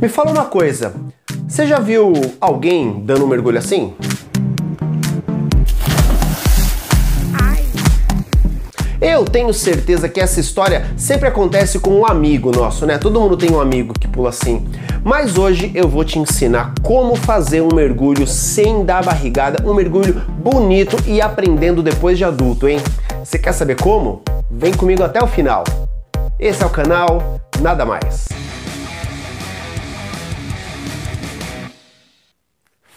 Me fala uma coisa, você já viu alguém dando um mergulho assim? Eu tenho certeza que essa história sempre acontece com um amigo nosso, né? Todo mundo tem um amigo que pula assim. Mas hoje eu vou te ensinar como fazer um mergulho sem dar barrigada, um mergulho bonito e aprendendo depois de adulto, hein? Você quer saber como? Vem comigo até o final. Esse é o canal Nada Mais.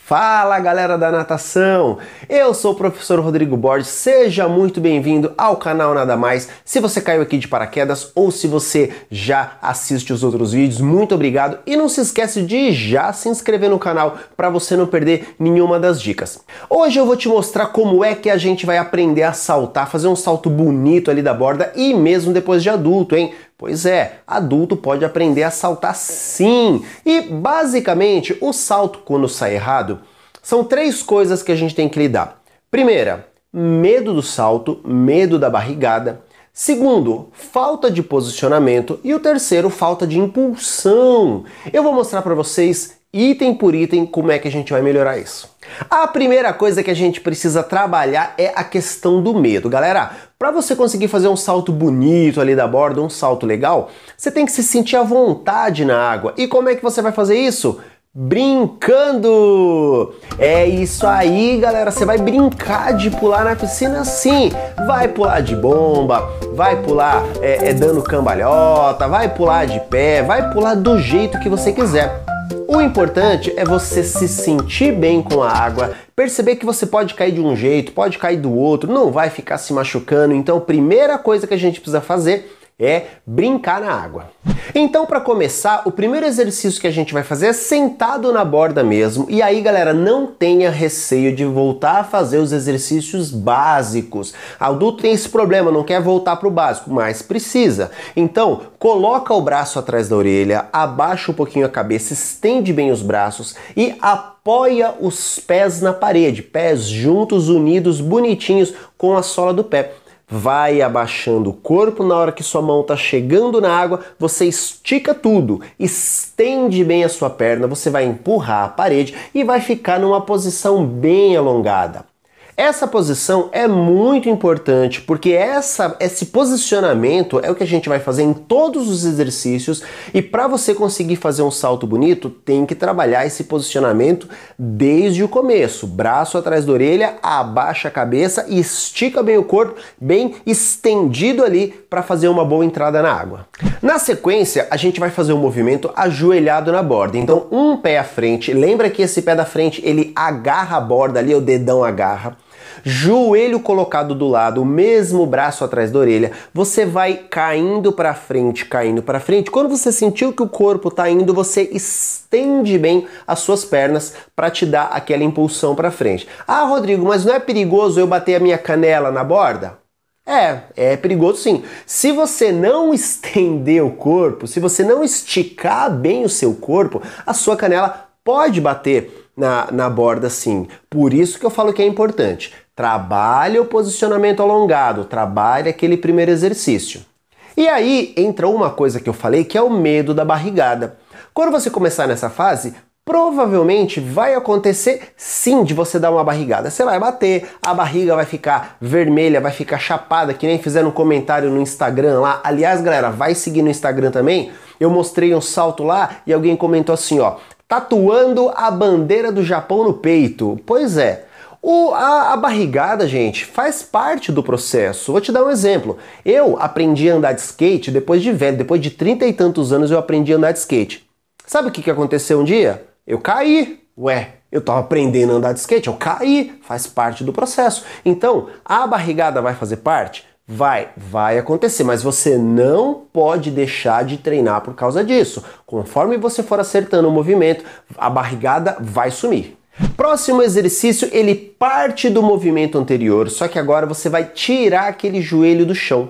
Fala galera da natação! Eu sou o professor Rodrigo Borges, seja muito bem-vindo ao canal Nada Mais. Se você caiu aqui de paraquedas ou se você já assiste os outros vídeos, muito obrigado e não se esquece de já se inscrever no canal para você não perder nenhuma das dicas. Hoje eu vou te mostrar como é que a gente vai aprender a saltar, fazer um salto bonito ali da borda e mesmo depois de adulto, hein? Pois é, adulto pode aprender a saltar sim. E basicamente, o salto quando sai errado, são três coisas que a gente tem que lidar. Primeira, medo do salto, medo da barrigada. Segundo, falta de posicionamento e o terceiro, falta de impulsão. Eu vou mostrar para vocês item por item, como é que a gente vai melhorar isso. A primeira coisa que a gente precisa trabalhar é a questão do medo. Galera, para você conseguir fazer um salto bonito ali da borda, um salto legal, você tem que se sentir à vontade na água. E como é que você vai fazer isso? Brincando! É isso aí, galera. Você vai brincar de pular na piscina sim. Vai pular de bomba, vai pular é, é dando cambalhota, vai pular de pé, vai pular do jeito que você quiser. O importante é você se sentir bem com a água, perceber que você pode cair de um jeito, pode cair do outro, não vai ficar se machucando. Então, a primeira coisa que a gente precisa fazer é brincar na água. Então, para começar, o primeiro exercício que a gente vai fazer é sentado na borda mesmo. E aí, galera, não tenha receio de voltar a fazer os exercícios básicos. Adulto tem esse problema, não quer voltar para o básico, mas precisa. Então, coloca o braço atrás da orelha, abaixa um pouquinho a cabeça, estende bem os braços e apoia os pés na parede, pés juntos, unidos, bonitinhos com a sola do pé. Vai abaixando o corpo na hora que sua mão está chegando na água, você estica tudo, estende bem a sua perna, você vai empurrar a parede e vai ficar numa posição bem alongada. Essa posição é muito importante porque essa, esse posicionamento é o que a gente vai fazer em todos os exercícios e para você conseguir fazer um salto bonito tem que trabalhar esse posicionamento desde o começo. Braço atrás da orelha, abaixa a cabeça e estica bem o corpo, bem estendido ali para fazer uma boa entrada na água. Na sequência, a gente vai fazer um movimento ajoelhado na borda. Então, um pé à frente. Lembra que esse pé da frente ele agarra a borda ali, o dedão agarra joelho colocado do lado, o mesmo braço atrás da orelha, você vai caindo para frente, caindo para frente. Quando você sentiu que o corpo está indo, você estende bem as suas pernas para te dar aquela impulsão para frente. Ah, Rodrigo, mas não é perigoso eu bater a minha canela na borda? É, é perigoso sim. Se você não estender o corpo, se você não esticar bem o seu corpo, a sua canela pode bater na, na borda sim. Por isso que eu falo que é importante. Trabalha o posicionamento alongado, trabalha aquele primeiro exercício. E aí entra uma coisa que eu falei que é o medo da barrigada. Quando você começar nessa fase, provavelmente vai acontecer sim de você dar uma barrigada. Você vai bater, a barriga vai ficar vermelha, vai ficar chapada, que nem fizeram um comentário no Instagram lá. Aliás, galera, vai seguir no Instagram também. Eu mostrei um salto lá e alguém comentou assim, ó, tatuando a bandeira do Japão no peito. Pois é, o, a, a, barrigada, gente, faz parte do processo. Vou te dar um exemplo. Eu aprendi a andar de skate depois de velho, depois de trinta e tantos anos eu aprendi a andar de skate. Sabe o que, que aconteceu um dia? Eu caí. Ué, eu estava aprendendo a andar de skate, eu caí, faz parte do processo. Então, a barrigada vai fazer parte? Vai, vai acontecer, mas você não pode deixar de treinar por causa disso. Conforme você for acertando o movimento, a barrigada vai sumir. Próximo exercício, ele parte do movimento anterior, só que agora você vai tirar aquele joelho do chão.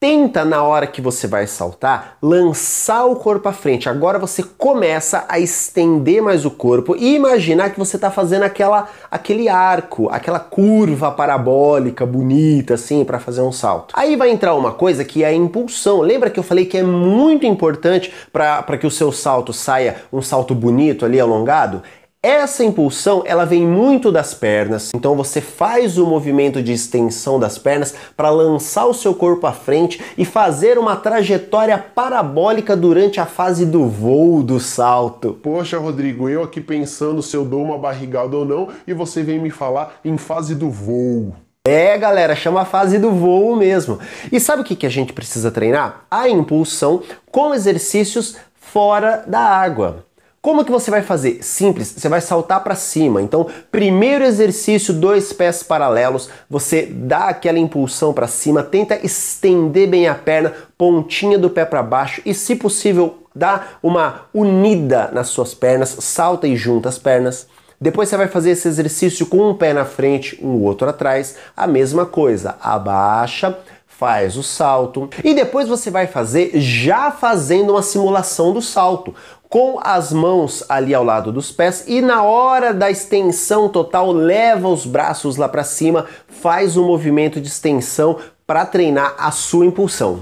Tenta na hora que você vai saltar lançar o corpo à frente. Agora você começa a estender mais o corpo e imaginar que você está fazendo aquela, aquele arco, aquela curva parabólica bonita assim para fazer um salto. Aí vai entrar uma coisa que é a impulsão. Lembra que eu falei que é muito importante para que o seu salto saia um salto bonito ali alongado? Essa impulsão, ela vem muito das pernas. Então você faz o movimento de extensão das pernas para lançar o seu corpo à frente e fazer uma trajetória parabólica durante a fase do voo do salto. Poxa, Rodrigo, eu aqui pensando se eu dou uma barrigada ou não e você vem me falar em fase do voo. É, galera, chama a fase do voo mesmo. E sabe o que, que a gente precisa treinar? A impulsão com exercícios fora da água. Como que você vai fazer? Simples, você vai saltar para cima. Então, primeiro exercício, dois pés paralelos, você dá aquela impulsão para cima, tenta estender bem a perna, pontinha do pé para baixo e, se possível, dá uma unida nas suas pernas, salta e junta as pernas. Depois você vai fazer esse exercício com um pé na frente, um outro atrás, a mesma coisa. Abaixa, faz o salto e depois você vai fazer já fazendo uma simulação do salto com as mãos ali ao lado dos pés e na hora da extensão total leva os braços lá para cima, faz um movimento de extensão para treinar a sua impulsão.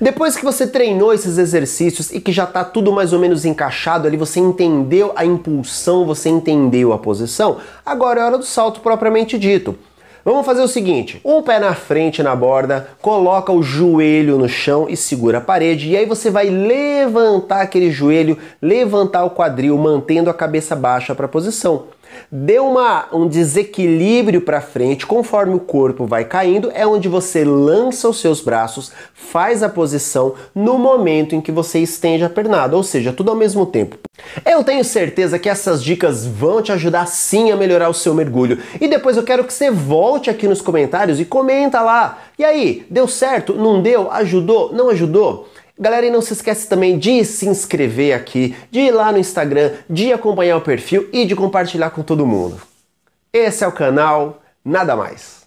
Depois que você treinou esses exercícios e que já está tudo mais ou menos encaixado ali, você entendeu a impulsão, você entendeu a posição, agora é hora do salto propriamente dito. Vamos fazer o seguinte: um pé na frente na borda, coloca o joelho no chão e segura a parede, e aí você vai levantar aquele joelho, levantar o quadril, mantendo a cabeça baixa para a posição. Deu uma, um desequilíbrio para frente conforme o corpo vai caindo, é onde você lança os seus braços, faz a posição no momento em que você estende a pernada, ou seja, tudo ao mesmo tempo eu tenho certeza que essas dicas vão te ajudar sim a melhorar o seu mergulho. E depois eu quero que você volte aqui nos comentários e comenta lá. E aí, deu certo? Não deu? Ajudou? Não ajudou? Galera, e não se esquece também de se inscrever aqui, de ir lá no Instagram, de acompanhar o perfil e de compartilhar com todo mundo. Esse é o canal, nada mais.